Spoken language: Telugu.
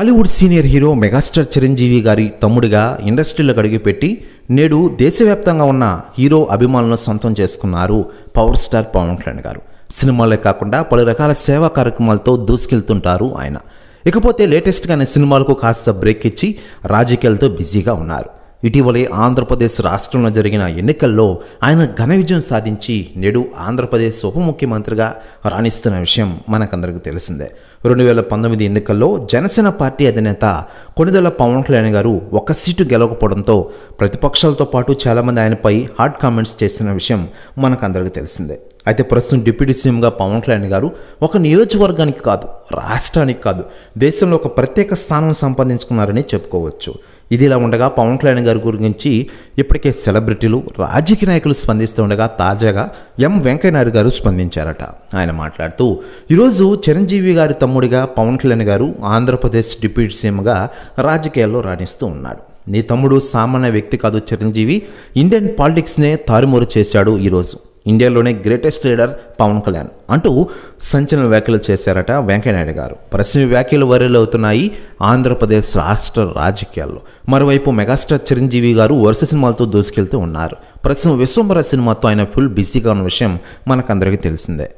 Tollywood senior hero megastar Chiranjeevi గారి తమ్ముడిగా ఇండస్ట్రీలో అడుగుపెట్టి నేడు దేశవ్యాప్తంగా ఉన్న హీరో అభిమానులను సొంతం చేసుకున్నారు పవర్ స్టార్ పవన్ కళ్యాణ్ గారు సినిమాలే కాకుండా పలు రకాల సేవా కార్యక్రమాలతో దూసుకెళ్తుంటారు ఆయన ఇకపోతే లేటెస్ట్గానే సినిమాలకు కాస్త బ్రేక్ ఇచ్చి రాజకీయాలతో బిజీగా ఉన్నారు ఇటీవలే ఆంధ్రప్రదేశ్ రాష్ట్రంలో జరిగిన ఎన్నికల్లో ఆయన ఘన విజయం సాధించి నేడు ఆంధ్రప్రదేశ్ ఉప ముఖ్యమంత్రిగా రాణిస్తున్న విషయం మనకందరికీ తెలిసిందే రెండు వేల పంతొమ్మిది ఎన్నికల్లో జనసేన పార్టీ అధినేత కొనిదల పవన్ కళ్యాణ్ గారు ఒక సీటు గెలవకపోవడంతో ప్రతిపక్షాలతో పాటు చాలామంది ఆయనపై హార్డ్ కామెంట్స్ చేసిన విషయం మనకందరికీ తెలిసిందే అయితే ప్రస్తుతం డిప్యూటీ సీఎంగా పవన్ కళ్యాణ్ గారు ఒక నియోజకవర్గానికి కాదు రాష్ట్రానికి కాదు దేశంలో ఒక ప్రత్యేక స్థానం సంపాదించుకున్నారని చెప్పుకోవచ్చు ఇది ఇలా ఉండగా పవన్ కళ్యాణ్ గారి గురించి ఇప్పటికే సెలబ్రిటీలు రాజకీయ నాయకులు స్పందిస్తూ ఉండగా తాజాగా ఎం వెంకయ్యనాయుడు గారు స్పందించారట ఆయన మాట్లాడుతూ ఈరోజు చిరంజీవి గారి తమ్ముడిగా పవన్ కళ్యాణ్ గారు ఆంధ్రప్రదేశ్ డిప్యూటీ సీఎంగా రాజకీయాల్లో రాణిస్తూ ఉన్నాడు నీ తమ్ముడు సామాన్య వ్యక్తి కాదు చిరంజీవి ఇండియన్ పాలిటిక్స్నే తారుమారు చేశాడు ఈరోజు ఇండియాలోనే గ్రేటెస్ట్ లీడర్ పవన్ కళ్యాణ్ అంటూ సంచలన వ్యాఖ్యలు చేశారట వెంకయ్యనాయుడు గారు ప్రశ్న వ్యాఖ్యలు అవుతున్నాయి ఆంధ్రప్రదేశ్ రాష్ట్ర రాజకీయాల్లో మరోవైపు మెగాస్టార్ చిరంజీవి గారు వరుస సినిమాలతో దూసుకెళ్తూ ఉన్నారు ప్రస్తుతం విశ్వంబర సినిమాతో ఆయన ఫుల్ బిజీగా ఉన్న విషయం మనకందరికీ తెలిసిందే